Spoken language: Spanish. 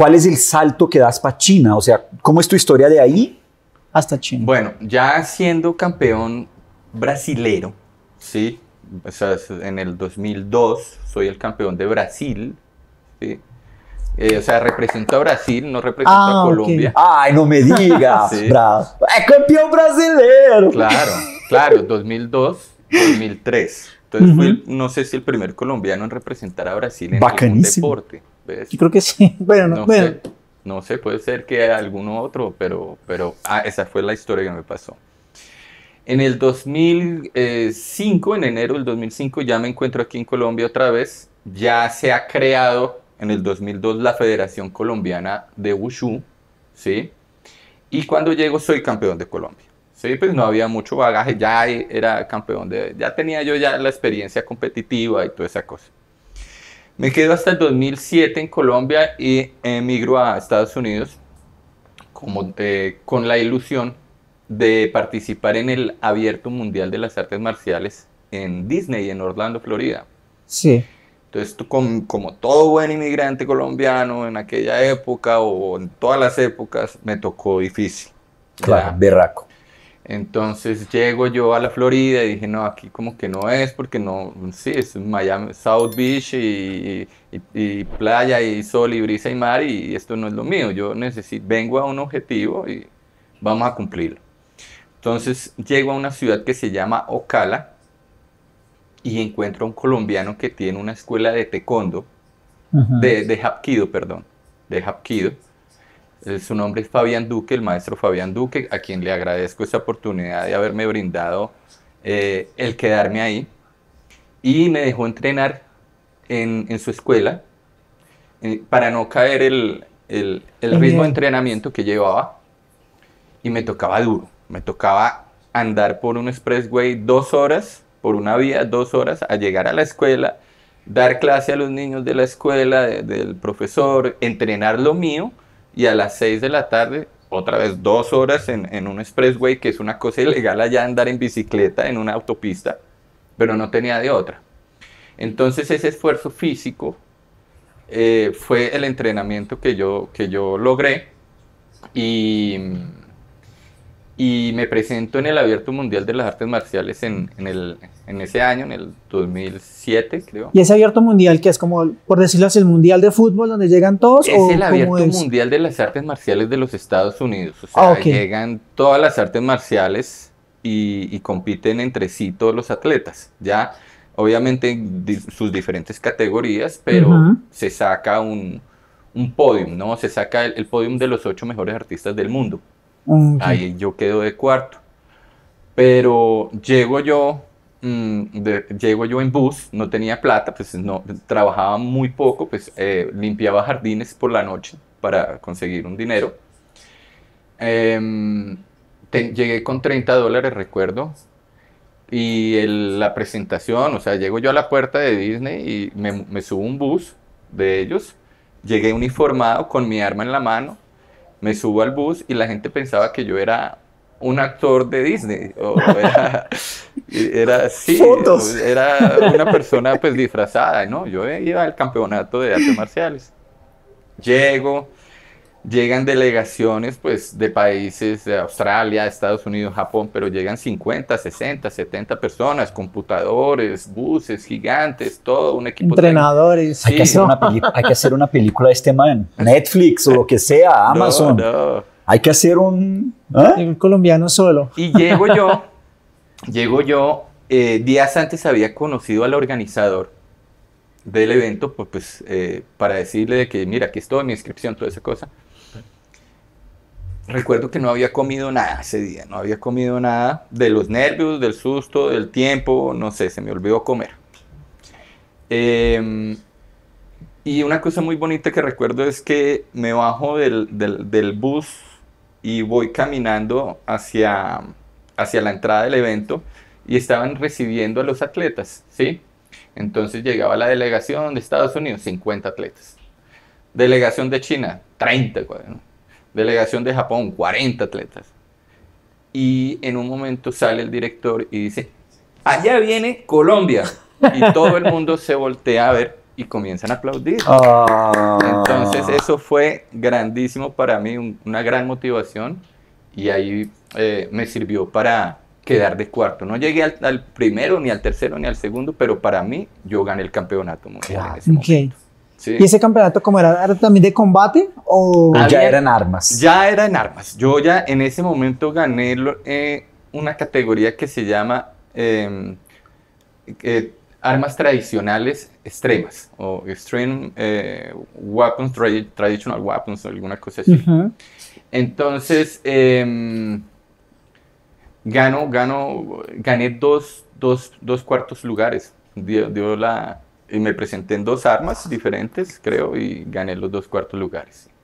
¿Cuál es el salto que das para China? O sea, ¿cómo es tu historia de ahí hasta China? Bueno, ya siendo campeón brasilero, ¿sí? O sea, en el 2002 soy el campeón de Brasil, ¿sí? Eh, o sea, represento a Brasil, no represento a ah, Colombia. Ay, no me digas, sí. ¡Es ¡Eh, campeón brasilero! Claro, claro, 2002, 2003. Entonces, fui, no sé si el primer colombiano en representar a Brasil en algún deporte. Pues, yo creo que sí. Bueno, no, Sé, no sé, puede ser que alguno otro, pero, pero ah, esa fue la historia que me pasó. En el 2005, en enero del 2005, ya me encuentro aquí en Colombia otra vez. Ya se ha creado en el 2002 la Federación Colombiana de Wushu, ¿sí? Y cuando llego soy campeón de Colombia. Sí, pues no había mucho bagaje, ya era campeón de, ya tenía yo ya la experiencia competitiva y toda esa cosa. Me quedo hasta el 2007 en Colombia y emigro a Estados Unidos como con la ilusión de participar en el Abierto Mundial de las Artes Marciales en Disney, en Orlando, Florida. Sí. Entonces, como, como todo buen inmigrante colombiano en aquella época o en todas las épocas, me tocó difícil. Claro, berraco. Entonces llego yo a la Florida y dije, no, aquí como que no es, porque no, sí, es Miami, South Beach y, playa y sol y brisa y mar y esto no es lo mío. Yo necesito, vengo a un objetivo y vamos a cumplirlo. Entonces llego a una ciudad que se llama Ocala y encuentro a un colombiano que tiene una escuela de taekwondo, de, de hapkido, perdón, de hapkido su nombre es Fabián Duque, el maestro Fabián Duque, a quien le agradezco esta oportunidad de haberme brindado eh, el quedarme ahí. Y me dejó entrenar en, su escuela eh, para no caer el, ritmo de entrenamiento que llevaba. Y me tocaba duro, me tocaba andar por un expressway dos horas, por una vía dos horas, a llegar a la escuela, dar clase a los niños de la escuela, del profesor, entrenar lo mío y a las 6 de la tarde, otra vez dos horas en, un expressway, que es una cosa ilegal allá andar en bicicleta en una autopista, pero no tenía de otra. Entonces ese esfuerzo físico eh, fue el entrenamiento que yo, que yo logré y y me presento en el Abierto Mundial de las Artes Marciales en, ese año, en el 2007, creo. ¿Y ese Abierto Mundial que es como, por decirlo así, el Mundial de Fútbol donde llegan todos? Es el Abierto Mundial de las Artes Marciales de los Estados Unidos. O sea, ah, llegan todas las artes marciales y, compiten entre sí todos los atletas. Ya, obviamente, sus diferentes categorías, pero se saca un, un podium, ¿no? Se saca el, el podium de los ocho mejores artistas del mundo. Ahí yo quedo de cuarto. Pero llego yo, mm, llego yo en bus, no tenía plata, pues no, trabajaba muy poco, pues eh, limpiaba jardines por la noche para conseguir un dinero. Em, llegué con 30 dólares, recuerdo, y la presentación, o sea, llego yo a la puerta de Disney y me, subo un bus de ellos, llegué uniformado con mi arma en la mano, me subo al bus y la gente pensaba que yo era un actor de Disney. era, era, era una persona pues disfrazada, ¿no? Yo iba al campeonato de artes marciales. Llego, llegan delegaciones pues, de países de Australia, Estados Unidos, Japón, pero llegan 50, 60, 70 personas, computadores, buses gigantes, todo un equipo. Entrenadores. Hay, que hacer una película de este man, Netflix o lo que sea, Amazon. Hay que hacer un, ¿eh? un colombiano solo. Y llego yo, llego yo, eh, días antes había conocido al organizador del evento, pues, pues eh, para decirle que, mira, aquí estoy, mi inscripción, toda esa cosa recuerdo que no había comido nada ese día, no había comido nada de los nervios, del susto, del tiempo, no sé, se me olvidó comer. Em, y una cosa muy bonita que recuerdo es que me bajo del, bus y voy caminando hacia, hacia la entrada del evento y estaban recibiendo a los atletas, ¿sí? Entonces llegaba la delegación de Estados Unidos, 50 atletas. Delegación de China, 30. ¿no? Delegación de Japón, 40 atletas. Y en un momento sale el director y dice, allá viene Colombia. Y todo el mundo se voltea a ver y comienzan a aplaudir. Ah. Entonces eso fue grandísimo para mí, una gran motivación. Y ahí eh, me sirvió para quedar de cuarto. No llegué al, primero, ni al tercero, ni al segundo, pero para mí yo gané el campeonato mundial en ¿Y ese campeonato como era? también de combate o...? Ah, ya eran armas. Ya era en armas. Yo ya en ese momento gané eh, una categoría que se llama em, eh, armas tradicionales extremas o extreme eh, weapons, traditional weapons o alguna cosa así. Entonces, em, gano, gano, gané dos, dos, cuartos lugares. dio la y me presenté en dos armas diferentes, creo, y gané los dos cuartos lugares.